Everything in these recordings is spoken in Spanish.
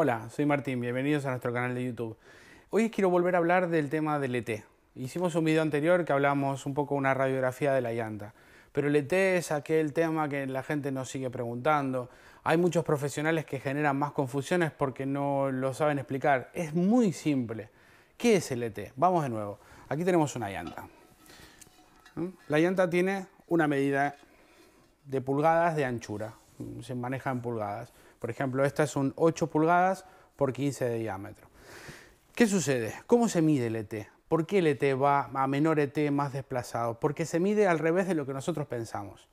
Hola, soy Martín, bienvenidos a nuestro canal de YouTube. Hoy quiero volver a hablar del tema del ET. Hicimos un video anterior que hablamos un poco de una radiografía de la llanta, pero el ET es aquel tema que la gente nos sigue preguntando. Hay muchos profesionales que generan más confusiones porque no lo saben explicar. Es muy simple. ¿Qué es el ET? Vamos de nuevo. Aquí tenemos una llanta. La llanta tiene una medida de pulgadas de anchura. Se maneja en pulgadas. Por ejemplo, esta es un 8 pulgadas por 15 de diámetro. ¿Qué sucede? ¿Cómo se mide el ET? ¿Por qué el ET va a menor ET más desplazado? Porque se mide al revés de lo que nosotros pensamos.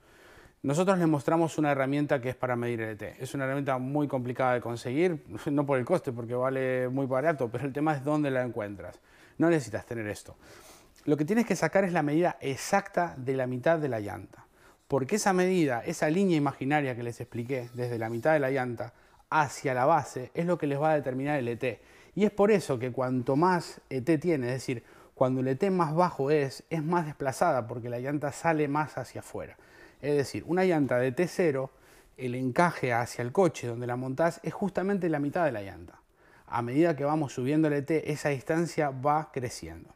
Nosotros les mostramos una herramienta que es para medir el ET. Es una herramienta muy complicada de conseguir, no por el coste, porque vale muy barato, pero el tema es dónde la encuentras. No necesitas tener esto. Lo que tienes que sacar es la medida exacta de la mitad de la llanta porque esa medida, esa línea imaginaria que les expliqué desde la mitad de la llanta hacia la base, es lo que les va a determinar el ET. Y es por eso que cuanto más ET tiene, es decir, cuando el ET más bajo es, es más desplazada porque la llanta sale más hacia afuera. Es decir, una llanta de T0, el encaje hacia el coche donde la montás es justamente la mitad de la llanta. A medida que vamos subiendo el ET, esa distancia va creciendo.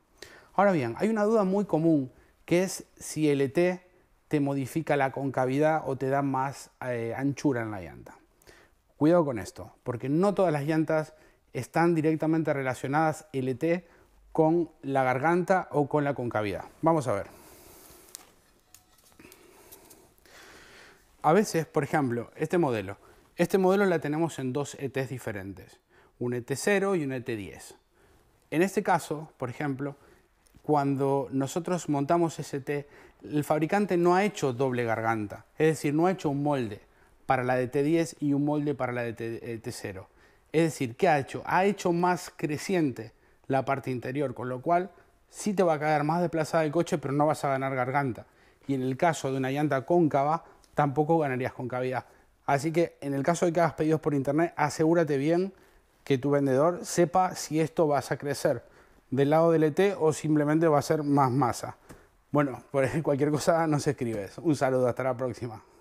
Ahora bien, hay una duda muy común que es si el ET te modifica la concavidad o te da más eh, anchura en la llanta. Cuidado con esto, porque no todas las llantas están directamente relacionadas LT con la garganta o con la concavidad. Vamos a ver. A veces, por ejemplo, este modelo. Este modelo la tenemos en dos ETs diferentes, un ET0 y un ET10. En este caso, por ejemplo, cuando nosotros montamos ST, el fabricante no ha hecho doble garganta, es decir, no ha hecho un molde para la de T10 y un molde para la de T0. Eh, es decir, ¿qué ha hecho? Ha hecho más creciente la parte interior, con lo cual sí te va a caer más desplazada el coche, pero no vas a ganar garganta. Y en el caso de una llanta cóncava, tampoco ganarías concavidad. Así que en el caso de que hagas pedidos por internet, asegúrate bien que tu vendedor sepa si esto vas a crecer del lado del ET o simplemente va a ser más masa. Bueno, por cualquier cosa no nos escribes. Un saludo, hasta la próxima.